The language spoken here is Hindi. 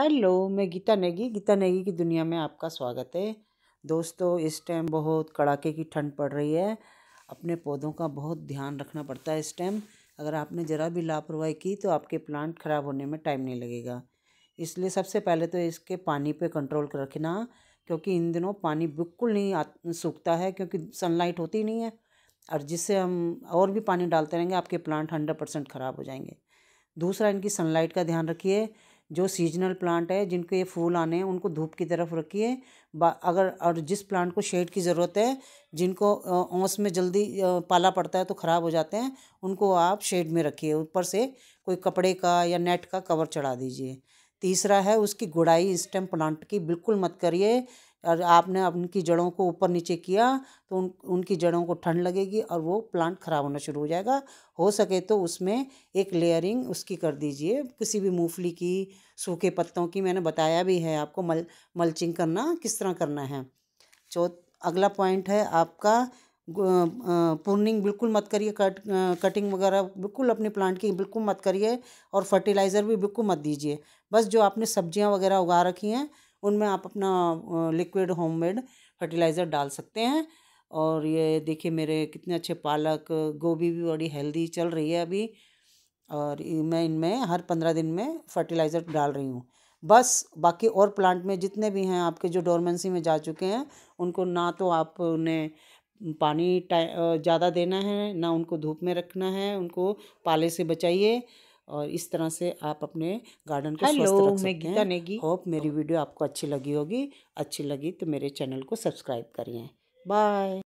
हेलो मैं गीता नेगी गीता नेगी की दुनिया में आपका स्वागत है दोस्तों इस टाइम बहुत कड़ाके की ठंड पड़ रही है अपने पौधों का बहुत ध्यान रखना पड़ता है इस टाइम अगर आपने ज़रा भी लापरवाही की तो आपके प्लांट ख़राब होने में टाइम नहीं लगेगा इसलिए सबसे पहले तो इसके पानी पे कंट्रोल कर रखना क्योंकि इन दिनों पानी बिल्कुल नहीं सूखता है क्योंकि सनलाइट होती नहीं है और जिससे हम और भी पानी डालते रहेंगे आपके प्लांट हंड्रेड परसेंट ख़राब हो जाएंगे दूसरा इनकी सनलाइट का ध्यान रखिए जो सीजनल प्लांट है जिनके ये फूल आने हैं उनको धूप की तरफ रखिए अगर और जिस प्लांट को शेड की ज़रूरत है जिनको ओस में जल्दी पाला पड़ता है तो ख़राब हो जाते हैं उनको आप शेड में रखिए ऊपर से कोई कपड़े का या नेट का कवर चढ़ा दीजिए तीसरा है उसकी गुड़ाई स्टेम प्लांट की बिल्कुल मत करिए और आपने उनकी जड़ों को ऊपर नीचे किया तो उन उनकी जड़ों को ठंड लगेगी और वो प्लांट ख़राब होना शुरू हो जाएगा हो सके तो उसमें एक लेयरिंग उसकी कर दीजिए किसी भी मूंगफली की सूखे पत्तों की मैंने बताया भी है आपको मल मल्चिंग करना किस तरह करना है चौथ अगला पॉइंट है आपका पुर्निंग बिल्कुल मत करिए कट कटिंग वगैरह बिल्कुल अपने प्लांट की बिल्कुल मत करिए और फर्टिलाइज़र भी बिल्कुल मत दीजिए बस जो आपने सब्जियां वगैरह उगा रखी हैं उनमें आप अपना लिक्विड होममेड फर्टिलाइज़र डाल सकते हैं और ये देखिए मेरे कितने अच्छे पालक गोभी भी बड़ी हेल्दी चल रही है अभी और मैं इनमें हर पंद्रह दिन में फर्टिलाइज़र डाल रही हूँ बस बाकी और प्लांट में जितने भी हैं आपके जो डोरमेंसी में जा चुके हैं उनको ना तो आप उन्हें पानी ज़्यादा देना है ना उनको धूप में रखना है उनको पाले से बचाइए और इस तरह से आप अपने गार्डन को स्वस्थ रख सकते मैं हैं नेगी होप मेरी तो वीडियो आपको अच्छी लगी होगी अच्छी लगी तो मेरे चैनल को सब्सक्राइब करिए बाय